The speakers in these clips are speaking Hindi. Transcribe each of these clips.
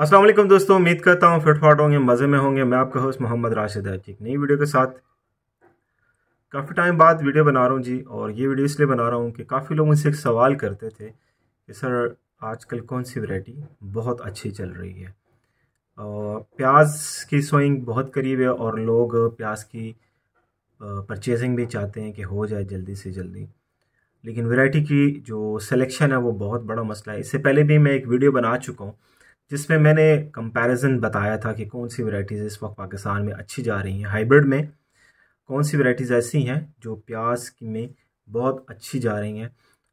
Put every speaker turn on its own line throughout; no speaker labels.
असलम दोस्तों उम्मीद करता हूँ फिट फाट होंगे मज़े में होंगे मैं आपका होस्ट मोहम्मद राशिद है एक नई वीडियो के साथ काफ़ी टाइम बाद वीडियो बना रहा हूँ जी और ये वीडियो इसलिए बना रहा हूँ कि काफ़ी लोग मुझसे एक सवाल करते थे कि सर आजकल कौन सी वैरायटी बहुत अच्छी चल रही है और प्याज की सोइंग बहुत करीब है और लोग प्याज की परचेजिंग भी चाहते हैं कि हो जाए जल्दी से जल्दी लेकिन वैरायटी की जो सिलेक्शन है वो बहुत बड़ा मसला है इससे पहले भी मैं एक वीडियो बना चुका हूँ जिसमें मैंने कंपैरिजन बताया था कि कौन सी वैराइटीज़ इस वक्त पाकिस्तान में अच्छी जा रही हैं हाइब्रिड में कौन सी वैराइटीज़ ऐसी हैं जो प्याज में बहुत अच्छी जा रही हैं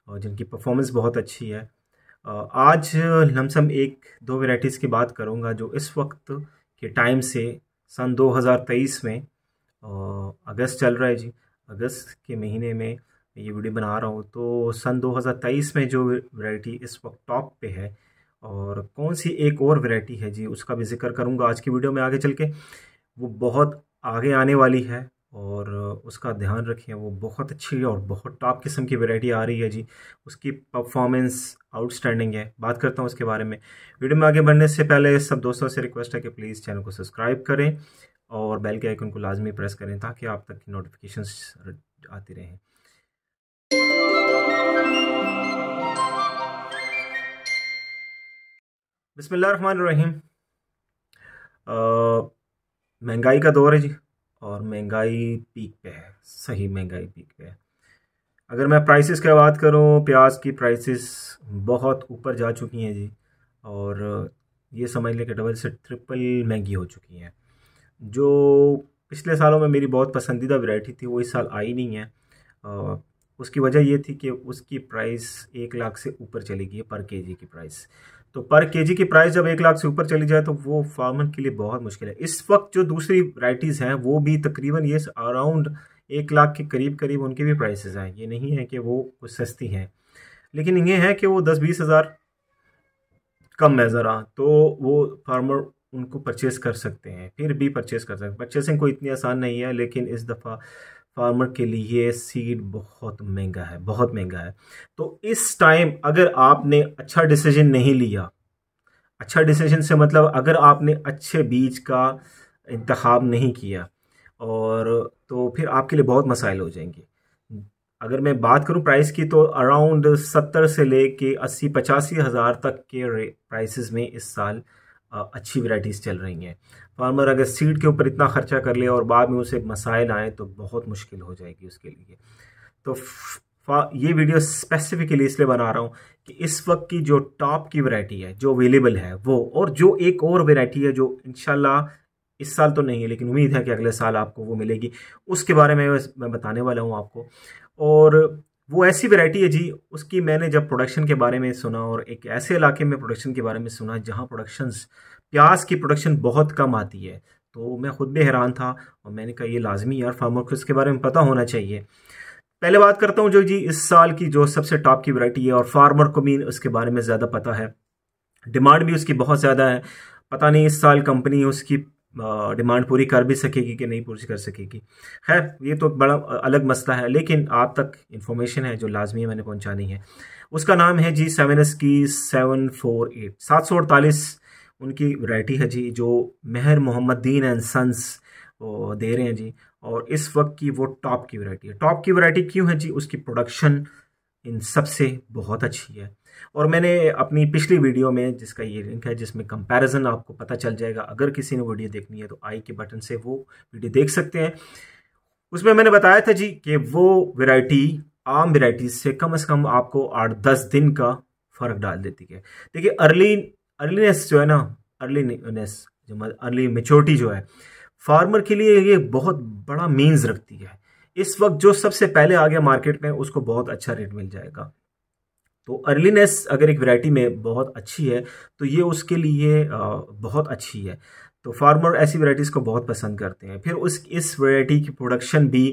और जिनकी परफॉर्मेंस बहुत अच्छी है आज लमसम एक दो वैराइटीज़ की बात करूँगा जो इस वक्त के टाइम से सन 2023 में अगस्त चल रहा है जी अगस्त के महीने में ये वीडियो बना रहा हूँ तो सन 2023 में जो वैरायटी इस वक्त टॉप पे है और कौन सी एक और वैरायटी है जी उसका भी जिक्र करूँगा आज की वीडियो में आगे चल के वो बहुत आगे आने वाली है और उसका ध्यान रखें वो बहुत अच्छी और बहुत टॉप किस्म की वैरायटी आ रही है जी उसकी परफॉर्मेंस आउटस्टैंडिंग है बात करता हूँ उसके बारे में वीडियो में आगे बढ़ने से पहले सब दोस्तों से रिक्वेस्ट है कि प्लीज़ चैनल को सब्सक्राइब करें और बेल के आइकन को लाजमी प्रेस करें ताकि आप तक की नोटिफिकेशन आती रहें बसमीम महंगाई का दौर है जी और महंगाई पीक पे है सही महंगाई पीक पे है अगर मैं प्राइसेस की बात करूं प्याज की प्राइसेस बहुत ऊपर जा चुकी हैं जी और ये समझ लें कि डबल से ट्रिपल महंगी हो चुकी हैं जो पिछले सालों में मेरी बहुत पसंदीदा वैरायटी थी वो इस साल आई नहीं है आ, उसकी वजह ये थी कि उसकी प्राइस एक लाख से ऊपर चली गई है पर के की प्राइस तो पर केजी की प्राइस जब एक लाख से ऊपर चली जाए तो वो फार्मर के लिए बहुत मुश्किल है इस वक्त जो दूसरी वराइटीज़ हैं वो भी तकरीबन ये अराउंड एक लाख के करीब करीब उनके भी प्राइसेस हैं ये नहीं है कि वो कुछ सस्ती हैं लेकिन ये है कि वो दस बीस हज़ार कम है ज़रा तो वो फार्मर उनको परचेस कर सकते हैं फिर भी परचेस कर सकते हैं परचेसिंग कोई इतनी आसान नहीं है लेकिन इस दफ़ा फार्मर के लिए सीड बहुत महंगा है बहुत महंगा है तो इस टाइम अगर आपने अच्छा डिसीजन नहीं लिया अच्छा डिसीजन से मतलब अगर आपने अच्छे बीज का इंतखब नहीं किया और तो फिर आपके लिए बहुत मसाइल हो जाएंगे अगर मैं बात करूं प्राइस की तो अराउंड सत्तर से ले कर अस्सी पचासी हज़ार तक के प्राइसेस में इस साल अच्छी वैराइटीज़ चल रही हैं फार्मर अगर सीड के ऊपर इतना खर्चा कर ले और बाद में उसे मसाइल आएँ तो बहुत मुश्किल हो जाएगी उसके लिए तो ये वीडियो स्पेसिफिकली इसलिए बना रहा हूँ कि इस वक्त की जो टॉप की वैरायटी है जो अवेलेबल है वो और जो एक और वैरायटी है जो इन इस साल तो नहीं है लेकिन उम्मीद है कि अगले साल आपको वो मिलेगी उसके बारे में मैं बताने वाला हूँ आपको और वो ऐसी वैरायटी है जी उसकी मैंने जब प्रोडक्शन के बारे में सुना और एक ऐसे इलाके में प्रोडक्शन के बारे में सुना जहाँ प्रोडक्शंस प्याज की प्रोडक्शन बहुत कम आती है तो मैं ख़ुद भी हैरान था और मैंने कहा ये लाजमी यार फार्मर को इसके बारे में पता होना चाहिए पहले बात करता हूँ जो जी इस साल की जो सबसे टॉप की वैरायटी है और फार्मर को भी उसके बारे में ज़्यादा पता है डिमांड भी उसकी बहुत ज़्यादा है पता नहीं इस साल कंपनी उसकी डिमांड पूरी कर भी सकेगी कि नहीं पूरी कर सकेगी खैर ये तो बड़ा अलग मसला है लेकिन आप तक इन्फॉर्मेशन है जो लाजमी है मैंने पहुंचानी है उसका नाम है जी सेवन एस की सेवन फोर एट सात सौ अड़तालीस उनकी वैरायटी है जी जो मेहर मोहम्मद दीन एंड सन्स दे रहे हैं जी और इस वक्त की वो टॉप की वैरायटी है टॉप की वैरायटी क्यों है जी उसकी प्रोडक्शन इन सबसे बहुत अच्छी है और मैंने अपनी पिछली वीडियो में जिसका ये लिंक है जिसमें कंपैरिजन आपको पता चल जाएगा अगर किसी ने वीडियो देखनी है तो आई के बटन से वो वीडियो देख सकते हैं उसमें मैंने बताया था जी कि वो वेराइटी आम वेराइटीज से कम अज़ कम आपको आठ दस दिन का फ़र्क डाल देती है देखिए अर्ली अर्लीनेस जो है ना अर्लीनेस जो अर्ली मतलब मेच्योरिटी जो है फार्मर के लिए ये बहुत बड़ा मीन्स रखती है इस वक्त जो सबसे पहले आ गया मार्केट में उसको बहुत अच्छा रेट मिल जाएगा तो अर्लीनेस अगर एक वैरायटी में बहुत अच्छी है तो ये उसके लिए बहुत अच्छी है तो फार्मर ऐसी वैरायटीज़ को बहुत पसंद करते हैं फिर उस इस वैरायटी की प्रोडक्शन भी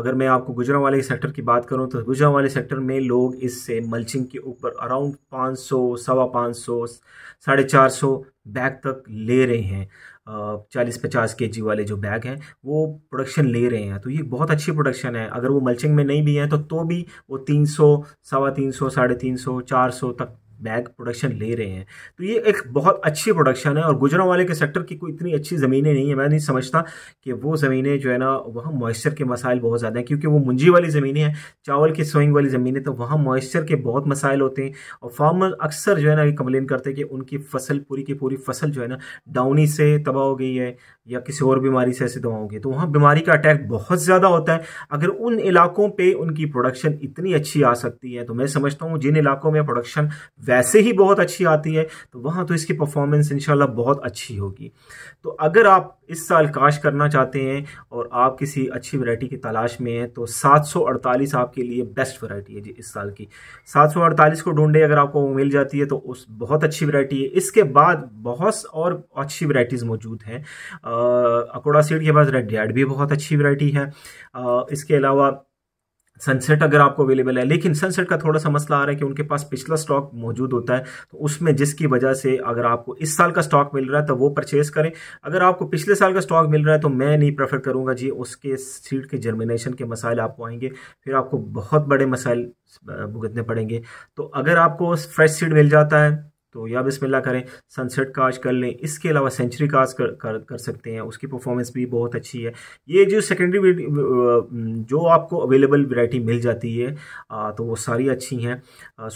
अगर मैं आपको गुजरा वाले सेक्टर की बात करूं तो गुजरा वाले सेक्टर में लोग इससे मल्चिंग के ऊपर अराउंड पाँच सौ सवा पाँच सौ साढ़े चार सौ बैग तक ले रहे हैं चालीस पचास के जी वाले जो बैग हैं वो प्रोडक्शन ले रहे हैं तो ये बहुत अच्छी प्रोडक्शन है अगर वो मल्चिंग में नहीं भी हैं तो तो भी वो तीन सौ सवा तीन सौ साढ़े तीन सौ चार सौ तक बैग प्रोडक्शन ले रहे हैं तो ये एक बहुत अच्छी प्रोडक्शन है और गुजरा वाले के सेक्टर की कोई इतनी अच्छी ज़मीनें नहीं है मैं नहीं समझता कि वो ज़मीनें जो है ना वहाँ मॉइस्चर के मसाइल बहुत ज़्यादा हैं क्योंकि वो मुंजी वाली ज़मीनें हैं चावल की सोइंग वाली ज़मीनें तो वहाँ मॉइस्चर के बहुत मसाइल होते हैं और फार्मर अक्सर जो है ना ये कंप्लेन करते हैं कि उनकी फसल पूरी की पूरी फसल जो है ना डाउनी से तबाह हो गई है या किसी और बीमारी से ऐसे दवा हो गई तो वहाँ बीमारी का अटैक बहुत ज़्यादा होता है अगर उन इलाकों पर उनकी प्रोडक्शन इतनी अच्छी आ सकती है तो मैं समझता हूँ जिन इलाकों में प्रोडक्शन वैसे ही बहुत अच्छी आती है तो वहाँ तो इसकी परफॉर्मेंस इन बहुत अच्छी होगी तो अगर आप इस साल काश करना चाहते हैं और आप किसी अच्छी वैरायटी की तलाश में हैं तो 748 आपके लिए बेस्ट वैरायटी है जी इस साल की 748 को ढूंढे अगर आपको वो मिल जाती है तो उस बहुत अच्छी वैरायटी है इसके बाद बहुत और अच्छी वैरायटीज़ मौजूद हैं अकोड़ा सीड के पास रेड डैड भी बहुत अच्छी वैरायटी है आ, इसके अलावा सनसेट अगर आपको अवेलेबल है लेकिन सनसेट का थोड़ा सा मसला आ रहा है कि उनके पास पिछला स्टॉक मौजूद होता है तो उसमें जिसकी वजह से अगर आपको इस साल का स्टॉक मिल रहा है तो वो परचेज करें अगर आपको पिछले साल का स्टॉक मिल रहा है तो मैं नहीं प्रेफर करूंगा जी उसके सीट के जर्मिनेशन के मसाइल आपको आएंगे फिर आपको बहुत बड़े मसाइल भुगतने पड़ेंगे तो अगर आपको फ्रेश सीड मिल जाता है तो या बिस्मिल्लाह करें सनसेट का आज कर लें इसके अलावा सेंचुरी का आज कर, कर कर सकते हैं उसकी परफॉर्मेंस भी बहुत अच्छी है ये जो सेकेंडरी जो आपको अवेलेबल वैरायटी मिल जाती है आ, तो वो सारी अच्छी हैं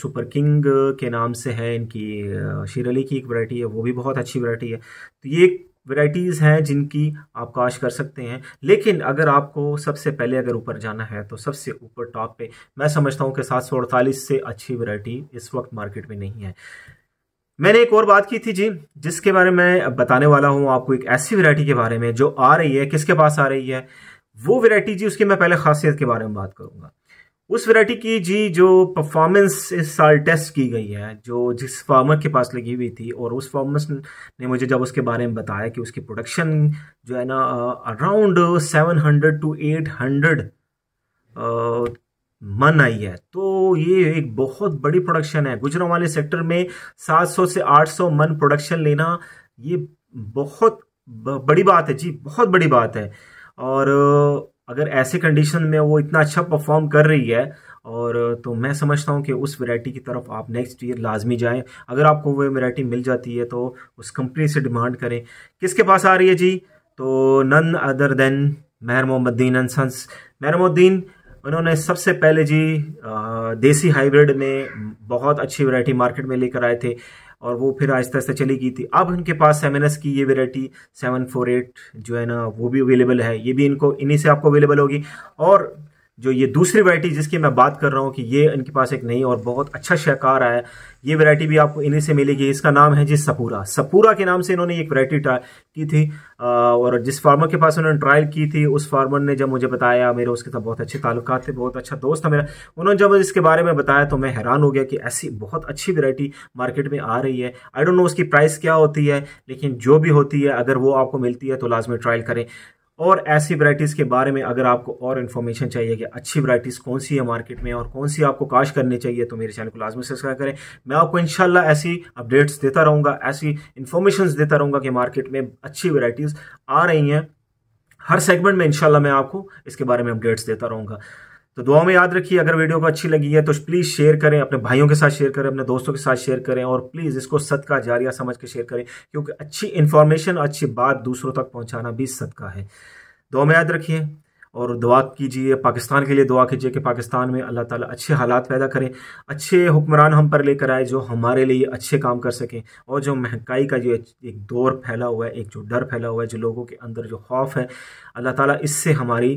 सुपर किंग के नाम से है इनकी शेर अली की एक वैरायटी है वो भी बहुत अच्छी वैरायटी है तो ये वैरायटीज़ हैं जिनकी आप काश कर सकते हैं लेकिन अगर आपको सबसे पहले अगर ऊपर जाना है तो सबसे ऊपर टॉप पे मैं समझता हूँ कि सात सौ अड़तालीस से अच्छी वरायटी इस वक्त मार्केट में नहीं है मैंने एक और बात की थी जी जिसके बारे में बताने वाला हूँ आपको एक ऐसी वैरायटी के बारे में जो आ रही है किसके पास आ रही है वो वैरायटी जी उसकी मैं पहले खासियत के बारे में बात करूंगा उस वैरायटी की जी जो परफॉर्मेंस इस साल टेस्ट की गई है जो जिस फार्मर के पास लगी हुई थी और उस फार्मर ने मुझे जब उसके बारे में बताया कि उसकी प्रोडक्शन जो है ना around seven hundred to eight hundred मन आई है तो ये एक बहुत बड़ी प्रोडक्शन है गुजरों वाले सेक्टर में 700 से 800 मन प्रोडक्शन लेना ये बहुत बड़ी बात है जी बहुत बड़ी बात है और अगर ऐसे कंडीशन में वो इतना अच्छा परफॉर्म कर रही है और तो मैं समझता हूँ कि उस वैरायटी की तरफ आप नेक्स्ट ईयर लाजमी जाएं अगर आपको वो वैरायटी मिल जाती है तो उस कंपनी से डिमांड करें किसके पास आ रही है जी तो none other than Mehar Mohammadin and sons Mehar Mohammadin उन्होंने सबसे पहले जी देसी हाइब्रिड में बहुत अच्छी वैरायटी मार्केट में लेकर आए थे और वो फिर आहिस्ता आहिस्ता चली गई थी अब उनके पास एस की ये वेराइटी सेवन फोर एट जो है ना वो भी अवेलेबल है ये भी इनको इन्हीं से आपको अवेलेबल होगी और जो ये दूसरी वैरायटी जिसकी मैं बात कर रहा हूँ कि ये इनके पास एक नई और बहुत अच्छा शहकार आया है ये वैरायटी भी आपको इन्हीं से मिलेगी इसका नाम है जी सपूरा सपूरा के नाम से इन्होंने एक वैरायटी ट्राई की थी और जिस फार्मर के पास उन्होंने ट्रायल की थी उस फार्मर ने जब मुझे बताया मेरे उसके साथ बहुत अच्छे ताल्लुक थे बहुत अच्छा दोस्त था मेरा उन्होंने जब इसके बारे में बताया तो मैं हैरान हो गया कि ऐसी बहुत अच्छी वैरायटी मार्केट में आ रही है आई डोंट नो उसकी प्राइस क्या होती है लेकिन जो भी होती है अगर वो आपको मिलती है तो लाजमी ट्रायल करें और ऐसी वराइटीज़ के बारे में अगर आपको और इन्फॉर्मेशन चाहिए कि अच्छी वराइटीज़ कौन सी है मार्केट में और कौन सी आपको काश करनी चाहिए तो मेरे चैनल को लाजमी सब्सक्राइब करें मैं आपको इनशाला ऐसी अपडेट्स देता रहूँगा ऐसी इन्फॉर्मेशन देता रहूँगा कि मार्केट में अच्छी वराइटीज़ आ रही हैं हर सेगमेंट में इनशाला मैं आपको इसके बारे में अपडेट्स देता रहूँगा तो दुआओं में याद रखिए अगर वीडियो को अच्छी लगी है तो प्लीज़ शेयर करें अपने भाइयों के साथ शेयर करें अपने दोस्तों के साथ शेयर करें और प्लीज़ इसको सदका जारिया समझ के शेयर करें क्योंकि अच्छी इन्फॉर्मेशन अच्छी बात दूसरों तक पहुंचाना भी सदका है दुआ में याद रखिए और दुआ कीजिए पाकिस्तान के लिए दुआ कीजिए कि पाकिस्तान में अल्लाह ताला अच्छे हालात पैदा करें अच्छे हुक्मरान हम पर लेकर आए जो हमारे लिए अच्छे काम कर सकें और जो महंगाई का जो एक दौर फैला हुआ है एक जो डर फैला हुआ है जो लोगों के अंदर जो खौफ है अल्लाह ताला इससे हमारी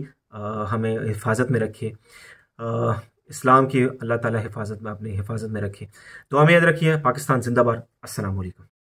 हमें हिफाजत में रखे इस्लाम की अल्लाह ताला हिफाजत में अपनी हिफाजत में रखे दुआ में याद रखिए पाकिस्तान जिंदाबाद असलकम